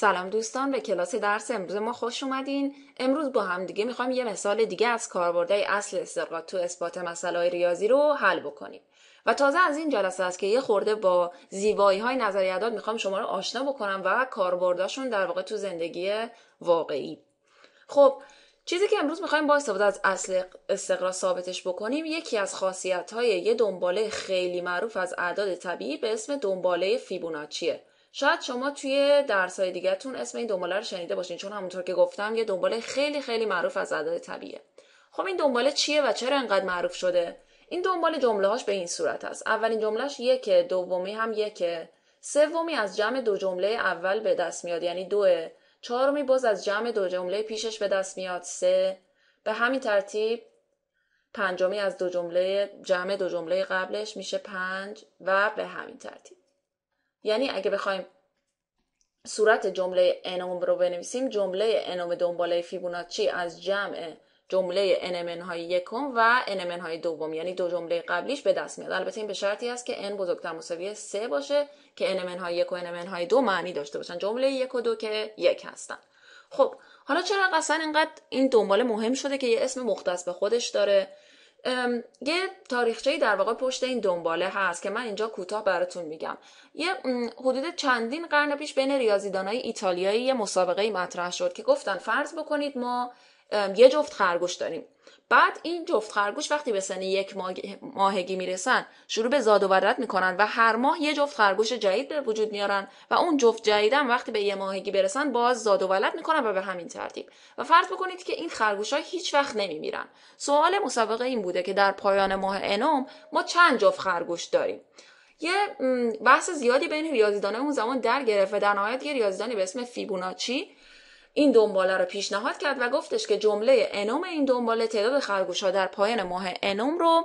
سلام دوستان به کلاس درس امروز ما خوش اومدین امروز با هم دیگه میخوایم یه مثال دیگه از کاربردهای اصل استقاط تو اثبات مسئله ریاضی رو حل بکنیم و تازه از این جلسه است که یه خورده با زیبایی های اعداد میخوام شما رو آشنا بکنم و کاربردشون در واقع تو زندگی واقعی خب چیزی که امروز میخوایم با استفاده از اصل استقرا ثابتش بکنیم یکی از خاصیت های یه دنباله خیلی معروف از اعداد طبیعی به اسم دنباله فیبوناچیه شاید شما توی درسای دیگهتون اسم این دنباله رو شنیده باشین چون همونطور که گفتم یه دنباله خیلی خیلی معروف از اعداد طبیعه خب این دنباله چیه و چرا انقدر معروف شده این دنباله جمله هاش به این صورت است اولین جملهش یک، دومی هم یک، سومی از جمع دو جمله اول به دست میاد یعنی دو، چهارمی باز از جمع دو جمله پیشش به دست میاد سه به همین ترتیب پنجمی از دو جمله جمع دو جمله قبلش میشه پنج و به همین ترتیب یعنی اگه بخوایم صورت جمله انوم رو بنویسیم جمله انوم دنباله فیبوناچی از جمع جمله انمن های یکم و انمن های دوم یعنی دو جمله قبلیش به دست میاد البته این به شرطی است که ان بزرگتر مساوی 3 باشه که انمن های یک و انمن های دو معنی داشته باشن جمله یک و دو که یک هستن خب حالا چرا اصلا اینقدر این دنباله مهم شده که یه اسم مختص به خودش داره یه تاریخچه در واقع پشت این دنباله هست که من اینجا کوتاه براتون میگم یه حدود چندین قرن پیش بین ریاضیدانای ایتالیایی یه مسابقه ای مطرح شد که گفتن فرض بکنید ما یه جفت خرگوش داریم بعد این جفت خرگوش وقتی به سن یک ماهگی میرسن شروع به زاد و ولد میکنن و هر ماه یه جفت خرگوش جدید به وجود میارن و اون جفت جدیدم وقتی به یه ماهگی برسن باز زاد و ولد میکنن و به همین ترتیب و فرض بکنید که این خرگوش ها هیچ وقت نمیمیرن سوال مسابقه این بوده که در پایان ماه انوم ما چند جفت خرگوش داریم یه بحث زیادی بین ریاضیدانه اون زمان در گرفت و در یه ریاضیدانی به اسم فیبوناچی این دنباله رو پیشنهاد کرد و گفتش که جمله انوم این دنباله تعداد خرگوش ها در پایان ماه انوم رو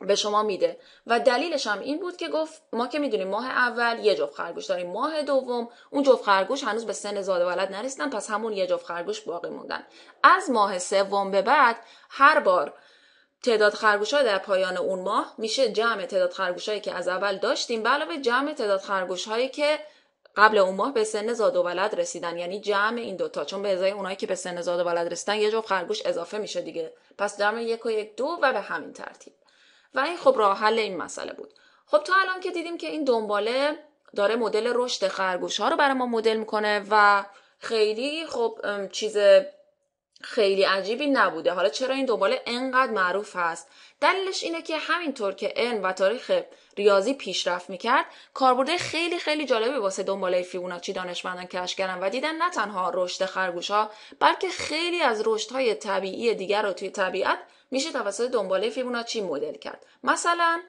به شما میده و دلیلش هم این بود که گفت ما که میدونیم ماه اول یه جفت خرگوش داریم ماه دوم اون جفت خرگوش هنوز به سن زاد ولد نرسیدن پس همون یه جفت خرگوش باقی موندن از ماه سوم به بعد هر بار تعداد خرگوش در پایان اون ماه میشه جمع تعداد خرگوش که از اول داشتیم به علاوه جمع تعداد خرگوش هایی که قبل اون ماه به سن زاد و ولد رسیدن یعنی جمع این دوتا چون به ازای اونایی که به سن زاد و ولد رسیدن یه جفت خرگوش اضافه میشه دیگه پس جمع یک و یک دو و به همین ترتیب و این خب راه حل این مسئله بود خب تا الان که دیدیم که این دنباله داره مدل رشد خرگوش ها رو برای ما مدل میکنه و خیلی خب چیز خیلی عجیبی نبوده حالا چرا این دنباله انقدر معروف هست دلیلش اینه که همینطور که علم و تاریخ ریاضی پیشرفت میکرد کاربرده خیلی خیلی جالبی واسه دنباله فیبوناچی دانشمندان کشف کردن و دیدن نه تنها رشد خرگوش ها بلکه خیلی از رشد های طبیعی دیگر رو توی طبیعت میشه توسط دنباله فیبوناچی مدل کرد مثلا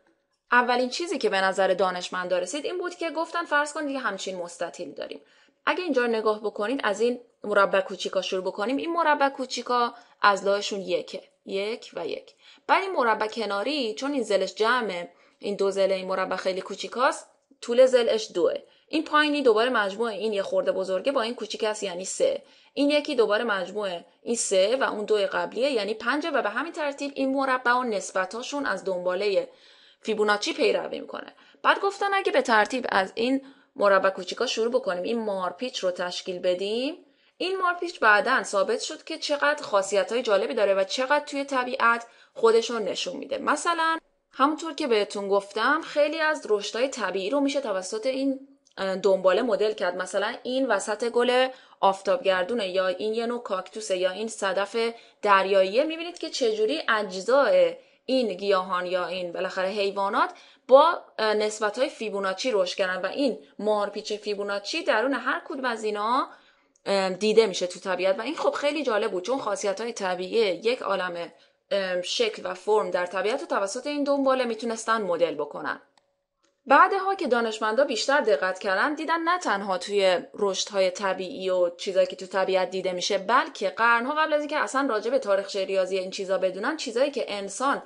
اولین چیزی که به نظر دانشمندا رسید این بود که گفتن فرض کنید همچین مستطیل داریم اگه اینجا نگاه بکنید از این مربع کوچیکا شروع بکنیم این مربع کوچیکا از لایشون یکه یک و یک بعد این مربع کناری چون این زلش جمعه این دو زل این مربع خیلی کوچیکاست طول زلش دوه این پایینی دوباره مجموعه این یه خورده بزرگه با این کوچیک است یعنی سه این یکی دوباره مجموعه این سه و اون دو قبلیه یعنی پنج و به همین ترتیب این مربع و نسبتاشون از دنباله فیبوناچی پیروی میکنه بعد گفتن اگه به ترتیب از این مربع کوچیکا شروع بکنیم این مارپیچ رو تشکیل بدیم این مارپیچ بعدا ثابت شد که چقدر خاصیت های جالبی داره و چقدر توی طبیعت خودشون نشون میده مثلا همونطور که بهتون گفتم خیلی از رشدهای طبیعی رو میشه توسط این دنباله مدل کرد مثلا این وسط گل آفتابگردونه یا این یه نوع کاکتوسه یا این صدف دریاییه میبینید که چجوری اجزای این گیاهان یا این بالاخره حیوانات با نسبت های فیبوناچی رشد کردن و این مارپیچ فیبوناچی درون هر کدوم از اینا دیده میشه تو طبیعت و این خب خیلی جالب بود چون خاصیت های طبیعی یک عالم شکل و فرم در طبیعت و توسط این دنباله میتونستن مدل بکنن بعدها که دانشمندا بیشتر دقت کردن دیدن نه تنها توی رشدهای طبیعی و چیزایی که تو طبیعت دیده میشه بلکه قرنها قبل از اینکه اصلا راجع به تاریخچه ریاضی این چیزا بدونن چیزایی که انسان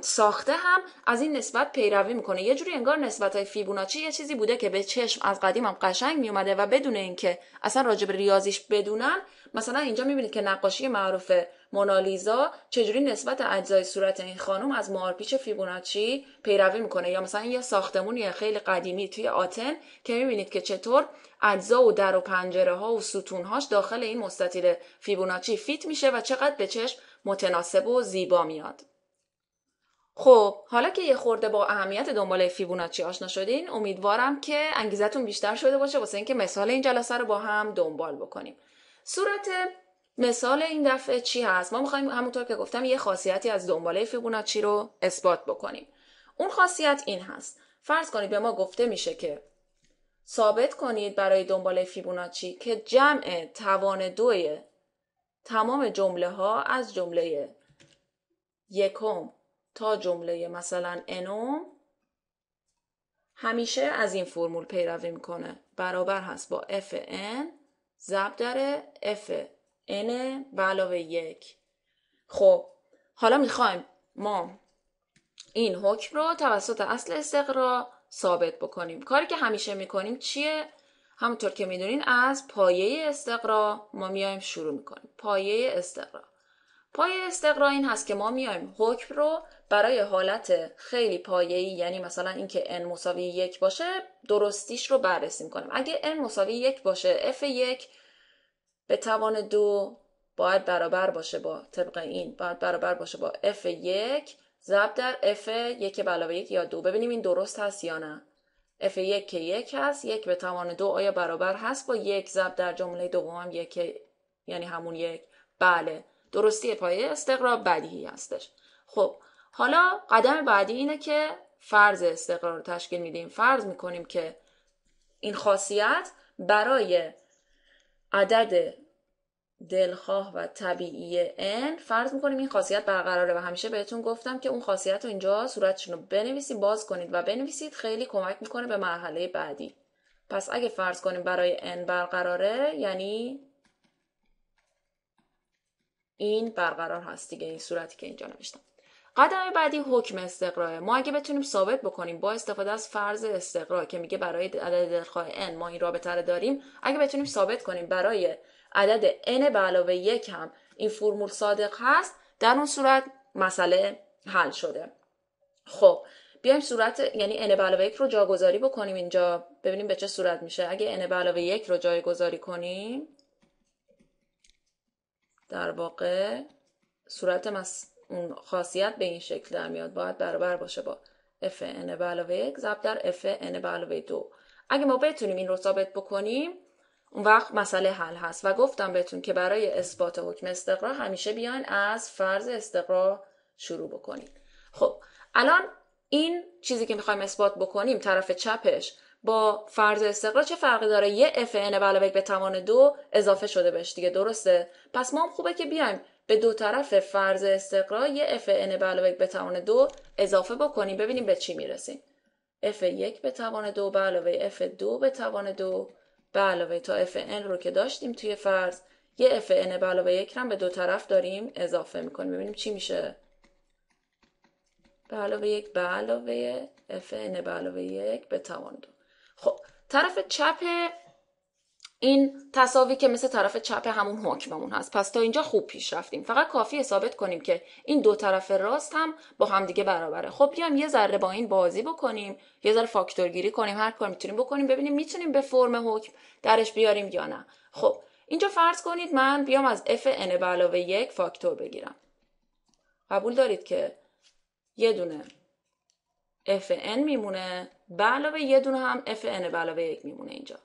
ساخته هم از این نسبت پیروی میکنه یه جوری انگار نسبت های فیبوناچی یه چیزی بوده که به چشم از قدیم هم قشنگ میومده و بدون اینکه اصلا راجع به ریاضیش بدونن مثلا اینجا میبینید که نقاشی معروف مونالیزا چجوری نسبت اجزای صورت این خانم از مارپیچ فیبوناچی پیروی میکنه یا مثلا یه یه خیلی قدیمی توی آتن که میبینید که چطور اجزا و در و پنجره ها و ستون هاش داخل این مستطیل فیبوناچی فیت میشه و چقدر به چشم متناسب و زیبا میاد خب حالا که یه خورده با اهمیت دنبال فیبوناچی آشنا شدین امیدوارم که انگیزتون بیشتر شده باشه واسه اینکه مثال این جلسه رو با هم دنبال بکنیم صورت مثال این دفعه چی هست ما میخوایم همونطور که گفتم یه خاصیتی از دنباله فیبوناچی رو اثبات بکنیم اون خاصیت این هست فرض کنید به ما گفته میشه که ثابت کنید برای دنباله فیبوناچی که جمع توان دوی تمام جمله ها از جمله یکم تا جمله مثلا انوم همیشه از این فرمول پیروی میکنه برابر هست با fn ضرب در f n به علاوه یک خب حالا میخوایم ما این حکم رو توسط اصل استقرا ثابت بکنیم کاری که همیشه میکنیم چیه همونطور که میدونین از پایه استقرا ما میایم شروع میکنیم پایه استقرا پایه استقرا این هست که ما میایم حکم رو برای حالت خیلی پایه‌ای یعنی مثلا اینکه n مساوی یک باشه درستیش رو بررسی کنیم اگه n مساوی یک باشه f یک به توان دو باید برابر باشه با طبق این باید برابر باشه با f 1 ضرب در f یک به یک یا دو ببینیم این درست هست یا نه f F1 که یک هست یک به توان دو آیا برابر هست با یک ضرب در جمله دوم هم یک یعنی همون یک بله درستی پایه استقرار بدیهی هستش خب حالا قدم بعدی اینه که فرض استقرار رو تشکیل میدیم فرض میکنیم که این خاصیت برای عدد دلخواه و طبیعی n فرض میکنیم این خاصیت برقراره و همیشه بهتون گفتم که اون خاصیت رو اینجا صورتشون رو بنویسید باز کنید و بنویسید خیلی کمک میکنه به مرحله بعدی پس اگه فرض کنیم برای n برقراره یعنی این برقرار هست دیگه این صورتی که اینجا نوشتم قدم بعدی حکم استقراره ما اگه بتونیم ثابت بکنیم با استفاده از فرض استقرار که میگه برای عدد دلخواه n ما این رابطه رو داریم اگه بتونیم ثابت کنیم برای عدد n به علاوه یک هم این فرمول صادق هست در اون صورت مسئله حل شده خب بیایم صورت یعنی n به علاوه یک رو جاگذاری بکنیم اینجا ببینیم به چه صورت میشه اگه n به علاوه یک رو جایگذاری کنیم در واقع صورت مس... اون خاصیت به این شکل در میاد باید برابر باشه با fn به علاوه 1 ضرب در fn به علاوه 2 اگه ما بتونیم این رو ثابت بکنیم اون وقت مسئله حل هست و گفتم بهتون که برای اثبات حکم استقرا همیشه بیان از فرض استقرا شروع بکنید خب الان این چیزی که میخوایم اثبات بکنیم طرف چپش با فرض استقرا چه فرقی داره یه اف ان علاوه به توان دو اضافه شده بهش دیگه درسته پس ما هم خوبه که بیایم به دو طرف فرض استقرا یه اف ان علاوه به توان دو اضافه بکنیم ببینیم به چی میرسیم اف یک به توان بله دو به علاوه اف دو به توان دو به علاوه تا fn رو که داشتیم توی فرض یه fn به علاوه یک هم به دو طرف داریم اضافه میکنیم ببینیم چی میشه به علاوه یک به علاوه fn به علاوه یک به توان دو خب طرف چپ این تصاوی که مثل طرف چپ همون حکممون هست پس تا اینجا خوب پیش رفتیم فقط کافی ثابت کنیم که این دو طرف راست هم با همدیگه برابره خب بیام یه ذره با این بازی بکنیم یه ذره فاکتورگیری کنیم هر کار میتونیم بکنیم ببینیم میتونیم به فرم حکم درش بیاریم یا نه خب اینجا فرض کنید من بیام از fn n به علاوه یک فاکتور بگیرم قبول دارید که یه دونه f n میمونه به یه دونه هم f n یک میمونه اینجا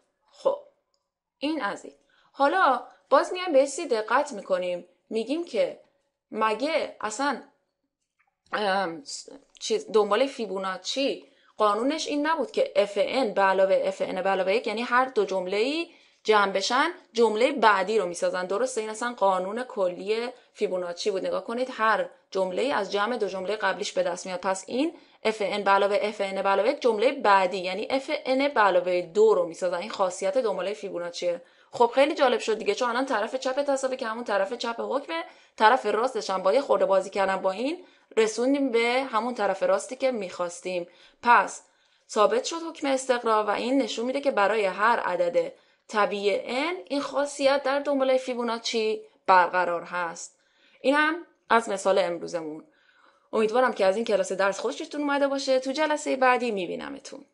این از این حالا باز میایم به سی دقت میکنیم میگیم که مگه اصلا چیز دنبال فیبوناچی قانونش این نبود که FN به علاوه FN به علاوه یک یعنی هر دو جمله ای جمع بشن جمله بعدی رو میسازن درسته این اصلا قانون کلی فیبوناچی بود نگاه کنید هر جمله از جمع دو جمله قبلیش به دست میاد پس این fn علاوه fn علاوه جمله بعدی یعنی fn علاوه دو رو میسازن این خاصیت دنباله فیبوناچیه خب خیلی جالب شد دیگه چون الان طرف چپ تصابه که همون طرف چپ حکمه طرف راستش هم با یه خورده بازی کردن با این رسوندیم به همون طرف راستی که میخواستیم پس ثابت شد حکم استقرا و این نشون میده که برای هر عدد طبیع n این خاصیت در دنباله فیبوناچی برقرار هست این هم از مثال امروزمون امیدوارم که از این کلاس درس خوشتون اومده باشه تو جلسه بعدی میبینمتون